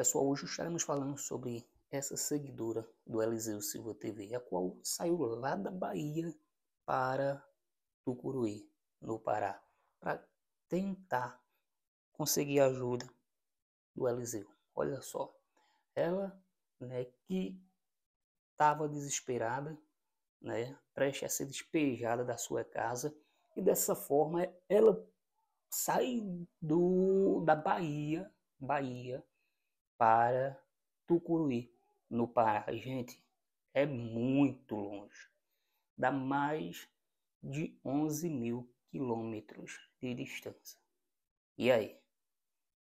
Pessoal, hoje estaremos falando sobre essa seguidora do Eliseu Silva TV, a qual saiu lá da Bahia para Tucuruí, no Pará, para tentar conseguir ajuda do Eliseu. Olha só, ela né, que estava desesperada, né, prestes a ser despejada da sua casa, e dessa forma ela sai do, da Bahia, Bahia, para Tucuruí, no Pará. Gente, é muito longe. Dá mais de 11 mil quilômetros de distância. E aí?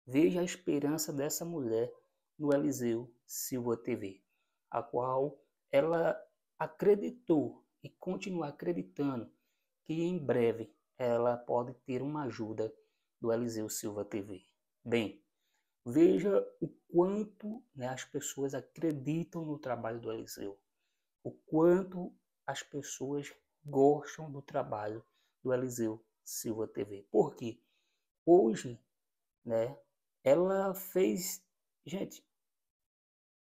Veja a esperança dessa mulher no Eliseu Silva TV, a qual ela acreditou e continua acreditando que em breve ela pode ter uma ajuda do Eliseu Silva TV. Bem, Veja o quanto né, as pessoas acreditam no trabalho do Eliseu, o quanto as pessoas gostam do trabalho do Eliseu Silva TV. Porque hoje, né, ela fez. Gente,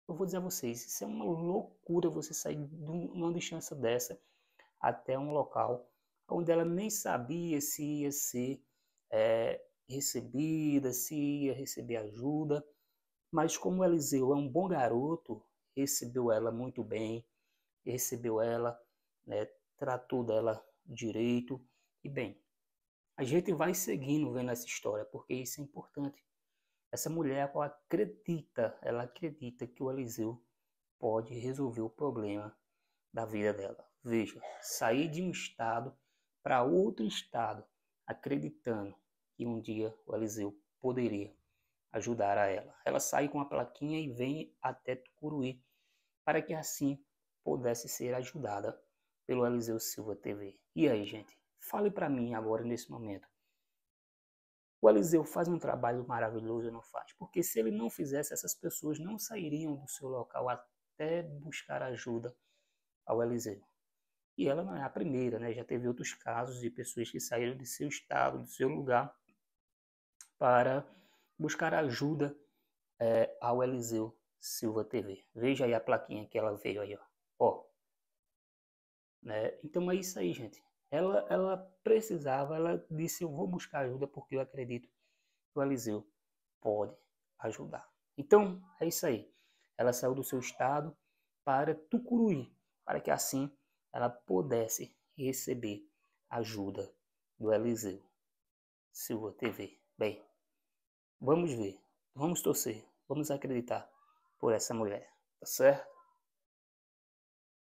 eu vou dizer a vocês, isso é uma loucura você sair de uma distância dessa até um local onde ela nem sabia se ia ser é, recebida, se ia receber ajuda, mas como Eliseu é um bom garoto, recebeu ela muito bem, recebeu ela, né, tratou dela direito e bem. A gente vai seguindo vendo essa história, porque isso é importante. Essa mulher ela acredita, ela acredita que o Eliseu pode resolver o problema da vida dela. Veja, sair de um estado para outro estado, acreditando e um dia o Eliseu poderia ajudar a ela. Ela sai com a plaquinha e vem até Tucuruí para que assim pudesse ser ajudada pelo Eliseu Silva TV. E aí, gente, fale para mim agora nesse momento. O Eliseu faz um trabalho maravilhoso, não faz? Porque se ele não fizesse, essas pessoas não sairiam do seu local até buscar ajuda ao Eliseu. E ela não é a primeira, né? Já teve outros casos de pessoas que saíram de seu estado, do seu lugar, para buscar ajuda é, ao Eliseu Silva TV. Veja aí a plaquinha que ela veio aí, ó. ó. Né? Então é isso aí, gente. Ela, ela precisava, ela disse: Eu vou buscar ajuda porque eu acredito que o Eliseu pode ajudar. Então é isso aí. Ela saiu do seu estado para Tucuruí, para que assim ela pudesse receber ajuda do Eliseu Silva TV. Bem, Vamos ver, vamos torcer, vamos acreditar por essa mulher, tá certo?